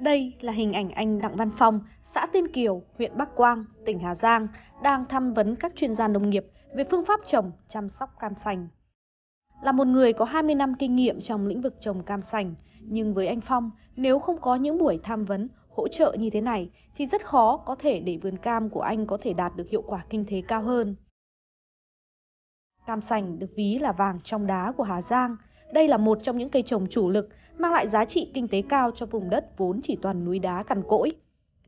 Đây là hình ảnh anh Đặng Văn Phong, xã Tiên Kiều, huyện Bắc Quang, tỉnh Hà Giang đang tham vấn các chuyên gia nông nghiệp về phương pháp trồng, chăm sóc cam sành. Là một người có 20 năm kinh nghiệm trong lĩnh vực trồng cam sành, nhưng với anh Phong, nếu không có những buổi tham vấn, hỗ trợ như thế này thì rất khó có thể để vườn cam của anh có thể đạt được hiệu quả kinh tế cao hơn. Cam sành được ví là vàng trong đá của Hà Giang. Đây là một trong những cây trồng chủ lực mang lại giá trị kinh tế cao cho vùng đất vốn chỉ toàn núi đá cằn cỗi.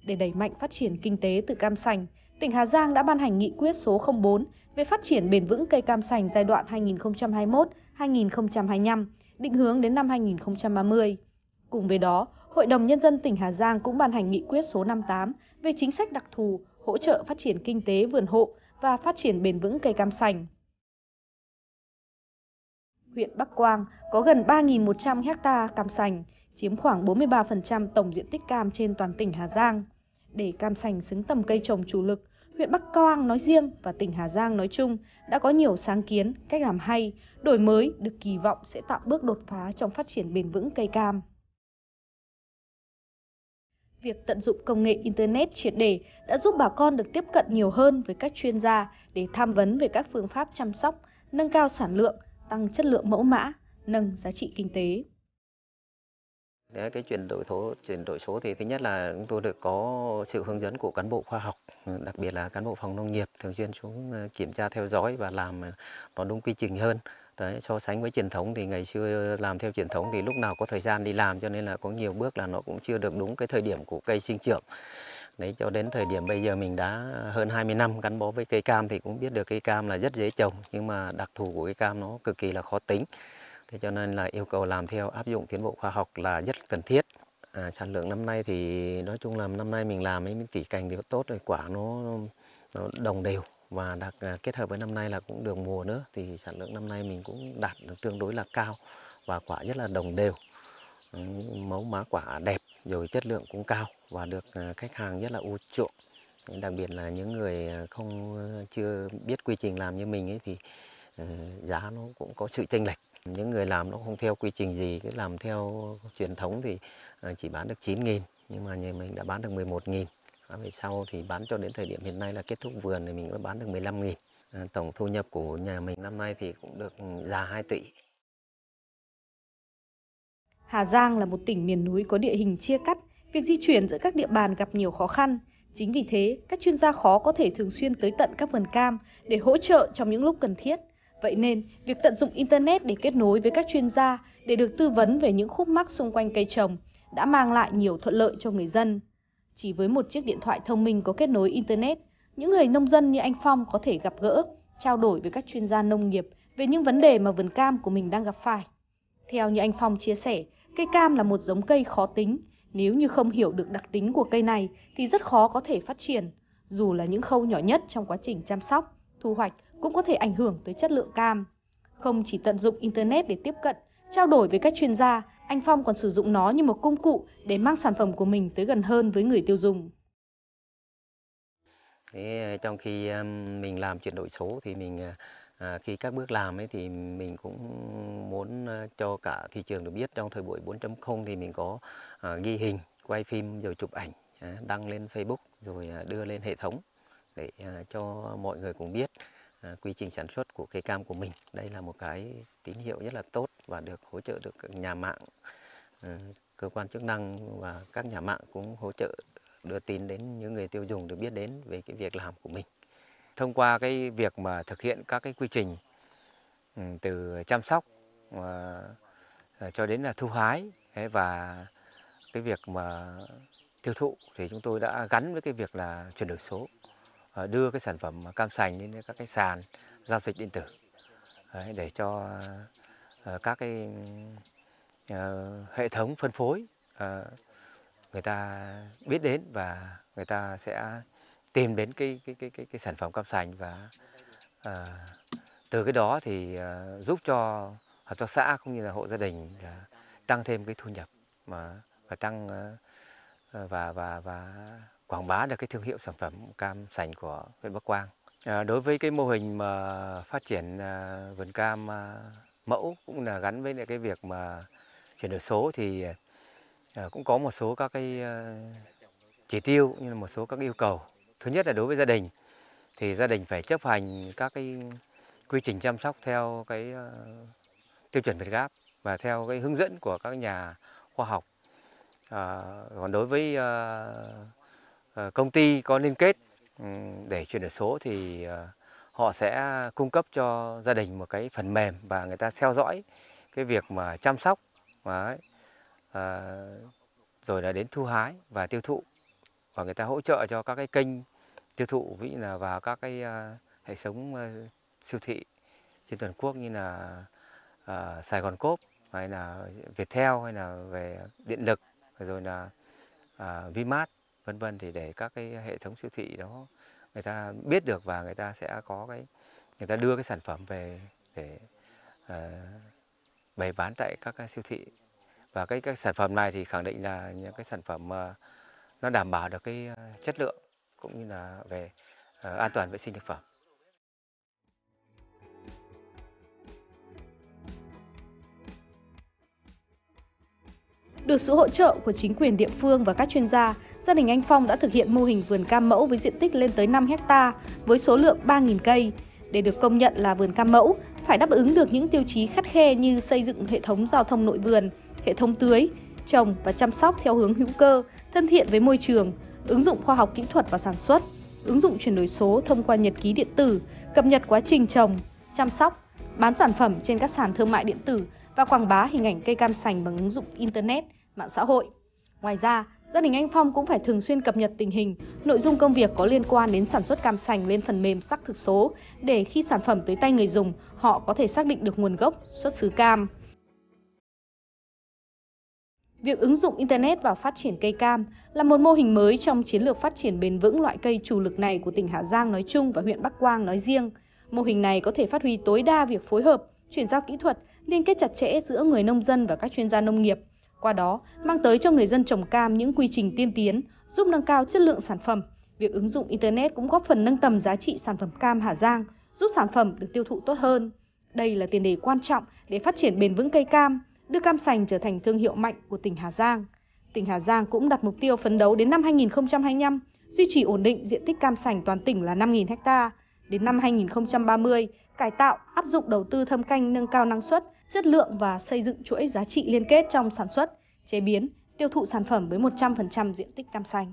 Để đẩy mạnh phát triển kinh tế từ cam sành, tỉnh Hà Giang đã ban hành nghị quyết số 04 về phát triển bền vững cây cam sành giai đoạn 2021-2025, định hướng đến năm 2030. Cùng với đó, Hội đồng Nhân dân tỉnh Hà Giang cũng ban hành nghị quyết số 58 về chính sách đặc thù hỗ trợ phát triển kinh tế vườn hộ và phát triển bền vững cây cam sành huyện Bắc Quang có gần 3.100 ha cam sành, chiếm khoảng 43% tổng diện tích cam trên toàn tỉnh Hà Giang. Để cam sành xứng tầm cây trồng chủ lực, huyện Bắc Quang nói riêng và tỉnh Hà Giang nói chung đã có nhiều sáng kiến, cách làm hay, đổi mới được kỳ vọng sẽ tạo bước đột phá trong phát triển bền vững cây cam. Việc tận dụng công nghệ Internet triệt để đã giúp bà con được tiếp cận nhiều hơn với các chuyên gia để tham vấn về các phương pháp chăm sóc, nâng cao sản lượng, tăng chất lượng mẫu mã, nâng giá trị kinh tế. Để cái chuyển đổi số, chuyển đổi số thì thứ nhất là chúng tôi được có sự hướng dẫn của cán bộ khoa học, đặc biệt là cán bộ phòng nông nghiệp thường xuyên xuống ờ, kiểm tra theo dõi và làm ờ, nó đúng quy trình hơn. Đấy, so sánh với truyền thống thì ngày xưa làm theo truyền thống thì lúc nào có thời gian đi làm cho nên là có nhiều bước là nó cũng chưa được đúng cái thời điểm của cây sinh trưởng. Đấy cho đến thời điểm bây giờ mình đã hơn 20 năm gắn bó với cây cam thì cũng biết được cây cam là rất dễ trồng nhưng mà đặc thù của cây cam nó cực kỳ là khó tính. Thế cho nên là yêu cầu làm theo áp dụng tiến bộ khoa học là rất cần thiết. À, sản lượng năm nay thì nói chung là năm nay mình làm ấy tỉ cành thì tốt rồi quả nó nó đồng đều và đặc à, kết hợp với năm nay là cũng được mùa nữa thì sản lượng năm nay mình cũng đạt được tương đối là cao và quả rất là đồng đều mẫu má quả đẹp rồi chất lượng cũng cao và được ờ, khách hàng rất là ưu chuộng đặc biệt là những người ờ, không ờ, chưa biết quy trình làm như mình ấy thì giá nó cũng có sự chênh lệch những người làm nó không theo quy trình gì cứ làm theo truyền thống thì chỉ bán được 9 nghìn nhưng mà nhà mình đã bán được 11 nghìn về sau thì bán cho đến thời điểm hiện nay là kết thúc vườn thì mình mới bán được 15 nghìn tổng thu nhập của nhà mình năm nay thì cũng được ừ, già 2 tỷ Hà Giang là một tỉnh miền núi có địa hình chia cắt, việc di chuyển giữa các địa bàn gặp nhiều khó khăn. Chính vì thế, các chuyên gia khó có thể thường xuyên tới tận các vườn cam để hỗ trợ trong những lúc cần thiết. Vậy nên, việc tận dụng Internet để kết nối với các chuyên gia để được tư vấn về những khúc mắc xung quanh cây trồng đã mang lại nhiều thuận lợi cho người dân. Chỉ với một chiếc điện thoại thông minh có kết nối Internet, những người nông dân như anh Phong có thể gặp gỡ, trao đổi với các chuyên gia nông nghiệp về những vấn đề mà vườn cam của mình đang gặp phải. Theo như anh Phong chia sẻ, Cây cam là một giống cây khó tính, nếu như không hiểu được đặc tính của cây này thì rất khó có thể phát triển. Dù là những khâu nhỏ nhất trong quá trình chăm sóc, thu hoạch cũng có thể ảnh hưởng tới chất lượng cam. Không chỉ tận dụng Internet để tiếp cận, trao đổi với các chuyên gia, anh Phong còn sử dụng nó như một công cụ để mang sản phẩm của mình tới gần hơn với người tiêu dùng. Thế ờ, trong khi mình làm chuyển đổi số thì mình ờ, à, khi các bước làm ấy thì mình cũng muốn ờ, cho cả thị trường được biết trong thời buổi 4.0 thì mình có à, ghi hình quay phim rồi chụp ảnh à, đăng lên Facebook rồi à, đưa lên hệ thống để à, cho mọi người cũng biết à, quy trình sản xuất của cây cam của mình đây là một cái tín hiệu rất là tốt và được hỗ trợ được nhà mạng à, cơ quan chức năng và các nhà mạng cũng hỗ trợ đưa tin đến những người tiêu dùng được biết đến về cái việc làm của mình Thông qua cái việc mà thực hiện các cái quy trình ừ, từ chăm sóc ờ, ờ, cho đến là thu hái và cái việc mà tiêu thụ thì chúng tôi đã gắn với cái việc là chuyển đổi số ờ, đưa cái sản phẩm cam sành lên các cái sàn giao dịch điện tử để cho các cái hệ thống phân phối người ta biết đến và người ta sẽ tìm đến cái cái cái cái, cái sản phẩm cam sành và à, từ cái đó thì à, giúp cho hợp tác xã cũng như là hộ gia đình à, tăng thêm cái thu nhập mà và tăng à, và và và quảng bá được cái thương hiệu sản phẩm cam sành của huyện Bắc Quang. À, đối với cái mô hình mà phát triển à, vườn cam à, mẫu cũng là gắn với lại cái việc mà chuyển đổi số thì à, cũng có một số các cái à, chỉ tiêu cũng như là một số các yêu cầu thứ nhất là đối với gia đình thì gia đình phải chấp hành các cái quy trình chăm sóc theo cái ờ, tiêu chuẩn Việt Gáp và theo cái hướng dẫn của các nhà khoa học. À, còn đối với à, công ty có liên kết ừ, để chuyển đổi số thì à, họ sẽ cung cấp cho gia đình một cái phần mềm và người ta theo dõi cái việc mà chăm sóc và à, rồi là đến thu hái và tiêu thụ và người ta hỗ trợ cho các cái kênh tiêu thụ ví dụ là vào các cái ờ, hệ thống ờ, siêu thị trên toàn quốc như là ờ, Sài Gòn Cốp hay là Viettel hay là về điện lực rồi là uh, Vinmart vân vân thì để các cái hệ thống siêu thị đó người ta biết được và người ta sẽ có cái người ta đưa cái sản phẩm về để bày bán tại các cái siêu thị và cái các sản phẩm này thì khẳng định là những cái sản phẩm uh, nó đảm bảo được cái chất lượng cũng như là về ờ, an toàn vệ sinh thực phẩm Được sự hỗ trợ của chính quyền địa phương và các chuyên gia, gia đình anh Phong đã thực hiện mô hình vườn cam mẫu với diện tích lên tới 5 hecta với số lượng 3.000 cây. Để được công nhận là vườn cam mẫu, phải đáp ứng được những tiêu chí khắt khe như xây dựng hệ thống giao thông nội vườn, hệ thống tưới, trồng và chăm sóc theo hướng hữu cơ, thân thiện với môi trường, ứng dụng khoa học kỹ thuật vào sản xuất, ứng dụng chuyển đổi số thông qua nhật ký điện tử, cập nhật quá trình trồng, chăm sóc, bán sản phẩm trên các sàn thương mại điện tử và quảng bá hình ảnh cây cam sành bằng ứng dụng Internet, mạng xã hội. Ngoài ra, gia đình anh Phong cũng phải thường xuyên cập nhật tình hình, nội dung công việc có liên quan đến sản xuất cam sành lên phần mềm xác thực số để khi sản phẩm tới tay người dùng, họ có thể xác định được nguồn gốc, xuất xứ cam. Việc ứng dụng Internet vào phát triển cây cam là một mô hình mới trong chiến lược phát triển bền vững loại cây chủ lực này của tỉnh Hà Giang nói chung và huyện Bắc Quang nói riêng. Mô hình này có thể phát huy tối đa việc phối hợp, chuyển giao kỹ thuật, liên kết chặt chẽ giữa người nông dân và các chuyên gia nông nghiệp. Qua đó, mang tới cho người dân trồng cam những quy trình tiên tiến, giúp nâng cao chất lượng sản phẩm. Việc ứng dụng Internet cũng góp phần nâng tầm giá trị sản phẩm cam Hà Giang, giúp sản phẩm được tiêu thụ tốt hơn. Đây là tiền đề quan trọng để phát triển bền vững cây cam, đưa cam sành trở thành thương hiệu mạnh của tỉnh Hà Giang. Tỉnh Hà Giang cũng đặt mục tiêu phấn đấu đến năm 2025 duy trì ổn định diện tích cam sành toàn tỉnh là 5.000 ha. Đến năm 2030, cải tạo, áp dụng đầu tư thâm canh nâng cao năng suất, chất lượng và xây dựng chuỗi giá trị liên kết trong sản xuất, chế biến, tiêu thụ sản phẩm với 100% diện tích cam sành.